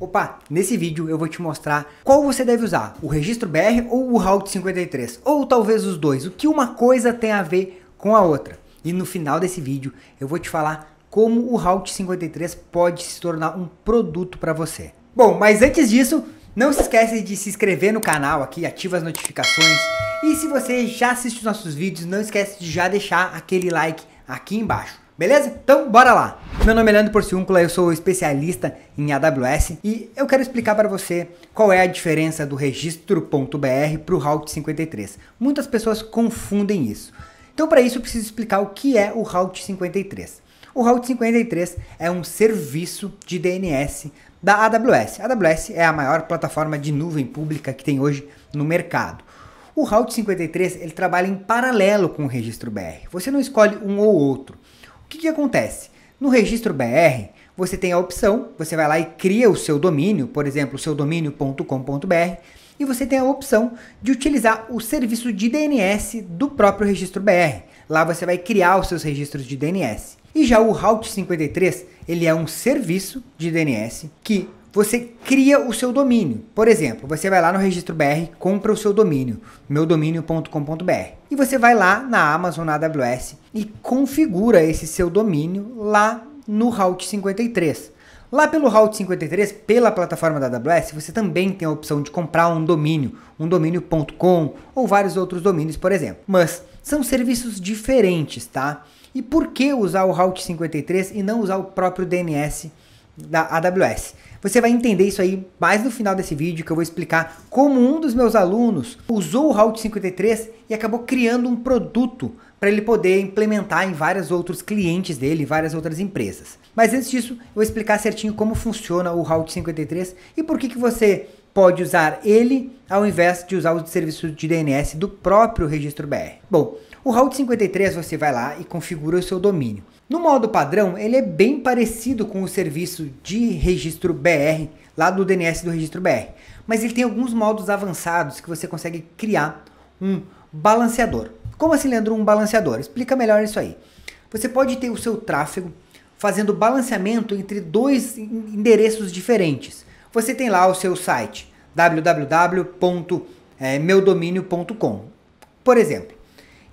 Opa, nesse vídeo eu vou te mostrar qual você deve usar, o registro BR ou o Route 53, ou talvez os dois, o que uma coisa tem a ver com a outra. E no final desse vídeo eu vou te falar como o Route 53 pode se tornar um produto para você. Bom, mas antes disso, não se esquece de se inscrever no canal aqui, ativa as notificações. E se você já assiste os nossos vídeos, não esquece de já deixar aquele like aqui embaixo, beleza? Então bora lá! meu nome é Leandro Porciúncula, eu sou especialista em AWS e eu quero explicar para você qual é a diferença do registro.br para o Route 53. Muitas pessoas confundem isso. Então, para isso, eu preciso explicar o que é o Route 53. O Route 53 é um serviço de DNS da AWS. A AWS é a maior plataforma de nuvem pública que tem hoje no mercado. O Route 53 ele trabalha em paralelo com o registro BR. Você não escolhe um ou outro. O que, que acontece? No registro BR, você tem a opção, você vai lá e cria o seu domínio, por exemplo, o seu domínio.com.br, e você tem a opção de utilizar o serviço de DNS do próprio registro BR. Lá você vai criar os seus registros de DNS. E já o Route 53, ele é um serviço de DNS que você cria o seu domínio. Por exemplo, você vai lá no registro BR, compra o seu domínio, meudomínio.com.br. E você vai lá na Amazon, na AWS e configura esse seu domínio lá no Route 53. Lá pelo Route 53, pela plataforma da AWS, você também tem a opção de comprar um domínio, um domínio.com ou vários outros domínios, por exemplo. Mas são serviços diferentes, tá? E por que usar o Route 53 e não usar o próprio DNS da AWS. Você vai entender isso aí mais no final desse vídeo, que eu vou explicar como um dos meus alunos usou o Route 53 e acabou criando um produto para ele poder implementar em vários outros clientes dele, várias outras empresas. Mas antes disso, eu vou explicar certinho como funciona o Route 53 e por que, que você pode usar ele ao invés de usar o serviço de DNS do próprio registro BR. Bom, o Route 53 você vai lá e configura o seu domínio. No modo padrão, ele é bem parecido com o serviço de registro BR, lá do DNS do registro BR, mas ele tem alguns modos avançados que você consegue criar um balanceador. Como assim, Leandro, um balanceador? Explica melhor isso aí. Você pode ter o seu tráfego fazendo balanceamento entre dois endereços diferentes. Você tem lá o seu site www.meudomínio.com, é, por exemplo.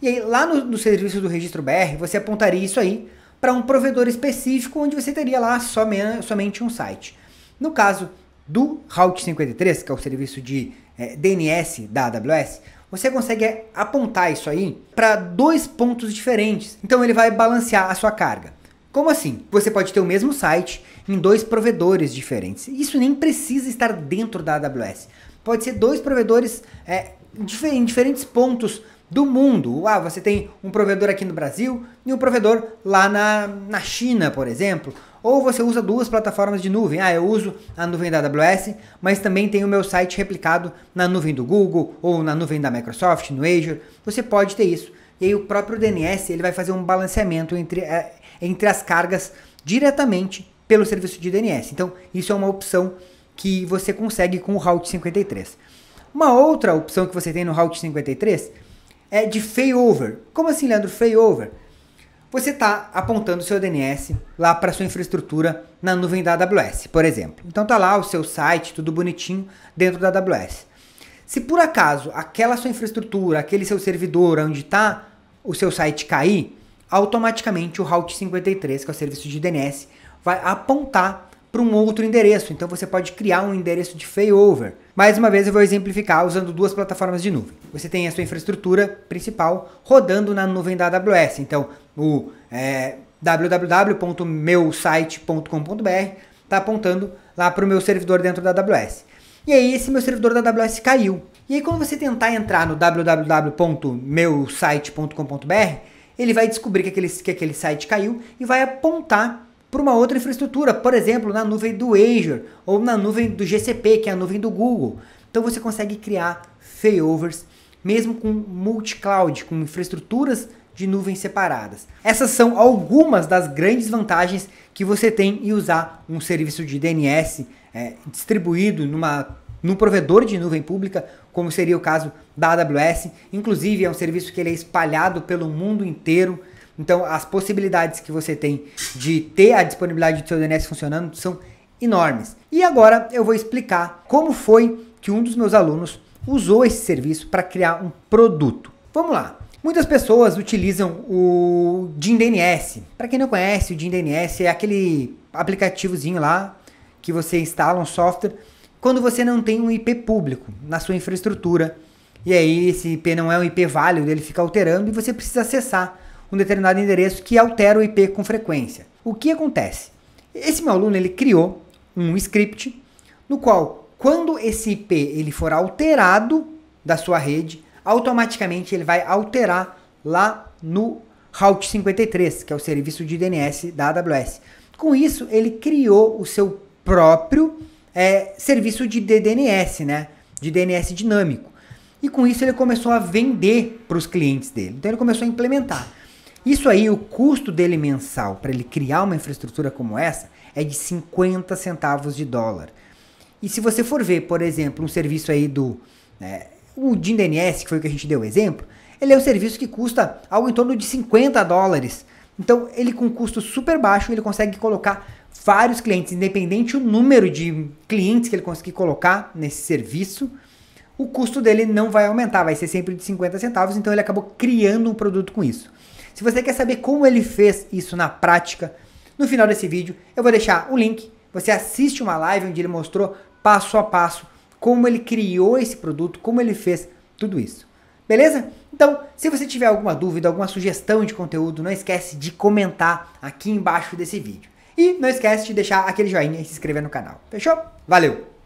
E aí, lá no, no serviço do registro BR, você apontaria isso aí para um provedor específico onde você teria lá somente, somente um site. No caso do Route 53, que é o serviço de é, DNS da AWS, você consegue apontar isso aí para dois pontos diferentes. Então ele vai balancear a sua carga. Como assim? Você pode ter o mesmo site em dois provedores diferentes. Isso nem precisa estar dentro da AWS. Pode ser dois provedores é, em diferentes pontos do mundo. Ah, você tem um provedor aqui no Brasil e um provedor lá na, na China, por exemplo. Ou você usa duas plataformas de nuvem. Ah, eu uso a nuvem da AWS, mas também tem o meu site replicado na nuvem do Google ou na nuvem da Microsoft, no Azure. Você pode ter isso. E aí o próprio DNS ele vai fazer um balanceamento entre, é, entre as cargas diretamente pelo serviço de DNS. Então, isso é uma opção que você consegue com o Route 53. Uma outra opção que você tem no Route 53 é de failover. Como assim, Leandro? Failover? Você está apontando o seu DNS lá para sua infraestrutura na nuvem da AWS, por exemplo. Então tá lá o seu site, tudo bonitinho, dentro da AWS. Se por acaso aquela sua infraestrutura, aquele seu servidor onde está o seu site cair, automaticamente o Route 53, que é o serviço de DNS, vai apontar para um outro endereço. Então você pode criar um endereço de failover. Mais uma vez eu vou exemplificar usando duas plataformas de nuvem. Você tem a sua infraestrutura principal rodando na nuvem da AWS. Então o é, www.meusite.com.br está apontando lá para o meu servidor dentro da AWS. E aí esse meu servidor da AWS caiu. E aí quando você tentar entrar no www.meusite.com.br, ele vai descobrir que aquele, que aquele site caiu e vai apontar para uma outra infraestrutura, por exemplo, na nuvem do Azure ou na nuvem do GCP, que é a nuvem do Google. Então você consegue criar failovers mesmo com multi-cloud, com infraestruturas de nuvens separadas. Essas são algumas das grandes vantagens que você tem em usar um serviço de DNS é, distribuído numa num provedor de nuvem pública, como seria o caso da AWS. Inclusive, é um serviço que ele é espalhado pelo mundo inteiro. Então, as possibilidades que você tem de ter a disponibilidade do seu DNS funcionando são enormes. E agora eu vou explicar como foi que um dos meus alunos usou esse serviço para criar um produto. Vamos lá. Muitas pessoas utilizam o DynDNS. Para quem não conhece, o DynDNS é aquele aplicativozinho lá que você instala um software quando você não tem um IP público na sua infraestrutura. E aí esse IP não é um IP válido, ele fica alterando e você precisa acessar um determinado endereço que altera o IP com frequência. O que acontece? Esse meu aluno ele criou um script no qual quando esse IP ele for alterado da sua rede, automaticamente ele vai alterar lá no Route 53, que é o serviço de DNS da AWS. Com isso, ele criou o seu próprio é, serviço de DDNS, né? De DNS dinâmico. E com isso ele começou a vender para os clientes dele. Então ele começou a implementar. Isso aí, o custo dele mensal para ele criar uma infraestrutura como essa é de 50 centavos de dólar. E se você for ver, por exemplo, um serviço aí do. Né, o DIN DNS, que foi o que a gente deu o exemplo, ele é um serviço que custa algo em torno de 50 dólares. Então, ele com custo super baixo, ele consegue colocar vários clientes, independente o número de clientes que ele conseguir colocar nesse serviço, o custo dele não vai aumentar, vai ser sempre de 50 centavos, então ele acabou criando um produto com isso. Se você quer saber como ele fez isso na prática, no final desse vídeo eu vou deixar o link, você assiste uma live onde ele mostrou passo a passo como ele criou esse produto, como ele fez tudo isso. Beleza? Então, se você tiver alguma dúvida, alguma sugestão de conteúdo, não esquece de comentar aqui embaixo desse vídeo. E não esquece de deixar aquele joinha e se inscrever no canal. Fechou? Valeu!